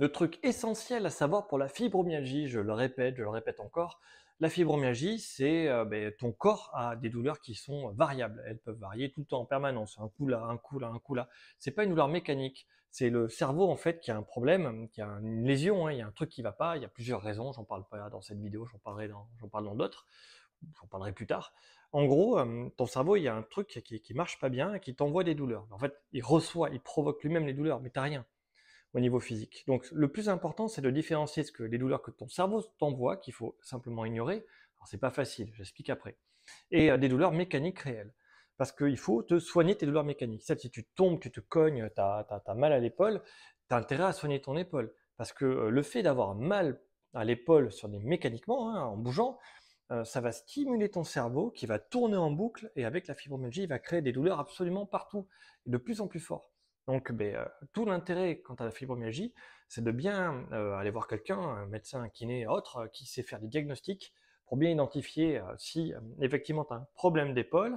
Le truc essentiel à savoir pour la fibromyalgie, je le répète, je le répète encore, la fibromyalgie, c'est euh, ben, ton corps a des douleurs qui sont variables. Elles peuvent varier tout le temps en permanence. Un coup là, un coup là, un coup là. C'est pas une douleur mécanique. C'est le cerveau en fait qui a un problème, qui a une lésion. Hein. Il y a un truc qui va pas. Il y a plusieurs raisons. J'en parle pas dans cette vidéo. J'en parlerai dans, j'en parle dans d'autres. J'en parlerai plus tard. En gros, euh, ton cerveau, il y a un truc qui, qui marche pas bien et qui t'envoie des douleurs. En fait, il reçoit, il provoque lui-même les douleurs, mais t'as rien au niveau physique. Donc le plus important, c'est de différencier ce que les douleurs que ton cerveau t'envoie, qu'il faut simplement ignorer. Alors c'est pas facile, j'explique après. Et euh, des douleurs mécaniques réelles. Parce qu'il faut te soigner tes douleurs mécaniques. si tu tombes, tu te cognes, tu as, mal à l'épaule, tu as intérêt à soigner ton épaule. Parce que euh, le fait d'avoir mal à l'épaule sur des mécaniquement, hein, en bougeant, euh, ça va stimuler ton cerveau qui va tourner en boucle et avec la fibromyalgie, il va créer des douleurs absolument partout, et de plus en plus fort. Donc, ben, euh, tout l'intérêt quant à la fibromyalgie, c'est de bien euh, aller voir quelqu'un, un médecin, un kiné, autre, euh, qui sait faire des diagnostics pour bien identifier si effectivement tu as un problème d'épaule.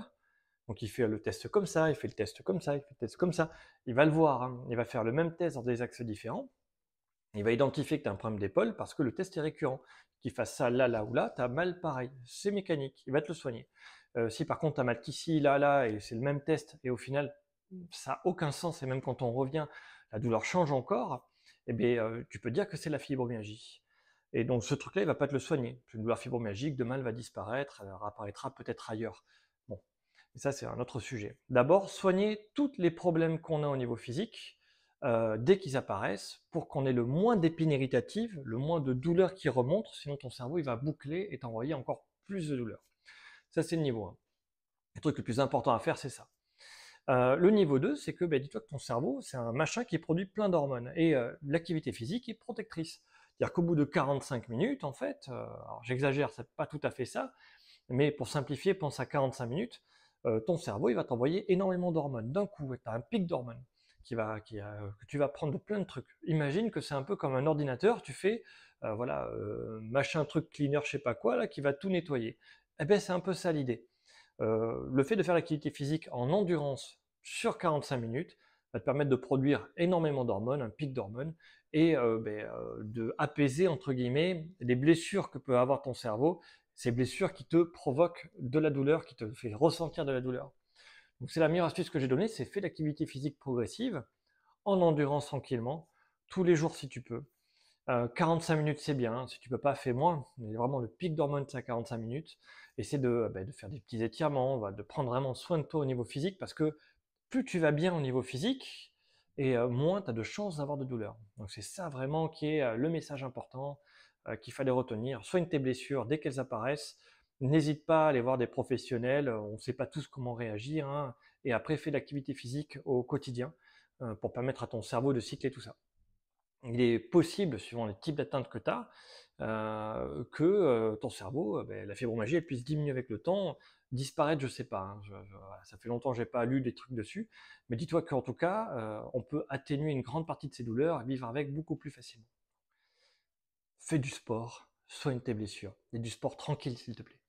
Donc, il fait le test comme ça, il fait le test comme ça, il fait le test comme ça. Il va le voir, hein. il va faire le même test dans des axes différents. Il va identifier que tu as un problème d'épaule parce que le test est récurrent. Qu'il fasse ça là, là ou là, tu as mal pareil. C'est mécanique, il va te le soigner. si par contre tu as mal qu'ici, là, là, et c'est le même test, et au final ça n'a aucun sens. Et même quand on revient, la douleur change encore. Eh bien, euh, tu peux dire que c'est la fibromyalgie. Et donc, ce truc-là, il va pas te le soigner. Une douleur fibromyalgique, demain, elle va disparaître, elle apparaîtra peut-être ailleurs. Bon. et ça, c'est un autre sujet. D'abord, soigner tous les problèmes qu'on a au niveau physique, euh, dès qu'ils apparaissent, pour qu'on ait le moins d'épines irritatives, le moins de douleurs qui remontent, sinon ton cerveau, il va boucler et t'envoyer encore plus de douleurs. Ça, c'est le niveau 1. Le truc le plus important à faire, c'est ça. Euh, le niveau 2, c'est que, bah, dis-toi que ton cerveau, c'est un machin qui produit plein d'hormones. Et euh, l'activité physique est protectrice. C'est-à-dire qu'au bout de 45 minutes, en fait, euh, alors j'exagère, c'est pas tout à fait ça, mais pour simplifier, pense à 45 minutes, euh, ton cerveau, il va t'envoyer énormément d'hormones. D'un coup, tu as un pic d'hormones qui va, que tu vas prendre plein de trucs. Imagine que c'est un peu comme un ordinateur, tu fais, voilà, machin, truc, cleaner, je sais pas quoi, qui va tout nettoyer. Eh ben, c'est un peu ça l'idée. le fait de faire l'activité physique en endurance sur 45 minutes va te permettre de produire énormément d'hormones, un pic d'hormones, et euh, ben, euh, de apaiser entre guillemets les blessures que peut avoir ton cerveau, ces blessures qui te provoquent de la douleur, qui te fait ressentir de la douleur. Donc c'est la meilleure astuce que j'ai donnée, c'est fais l'activité physique progressive en endurance tranquillement tous les jours si tu peux. 45 euh, minutes c'est bien, hein, si tu peux pas fais moins, mais vraiment le pic d'hormones c'est à 45 minutes. Essaie de, ben, de faire des petits étirements, de prendre vraiment soin de toi au niveau physique parce que plus tu vas bien au niveau physique, et euh, moins tu as de chances d'avoir de douleur. Donc c'est ça vraiment qui est euh, le message important euh, qu'il fallait retenir. Soigne tes blessures dès qu'elles apparaissent. N'hésite pas à aller voir des professionnels. On ne sait pas tous comment réagir. Hein, et après, fais de l'activité physique au quotidien pour permettre à ton cerveau de cycler tout ça il est possible, suivant les types d'atteintes que tu as, euh, que euh, ton cerveau, euh, ben, la fibromagie, elle puisse diminuer avec le temps, disparaître, je ne sais pas. Hein, ça fait longtemps que j'ai pas lu des trucs dessus, mais dis-toi qu'en tout cas, on peut atténuer une grande partie de ces douleurs et vivre avec beaucoup plus facilement. Fais du sport, soigne tes blessures, et du sport tranquille, s'il te plaît.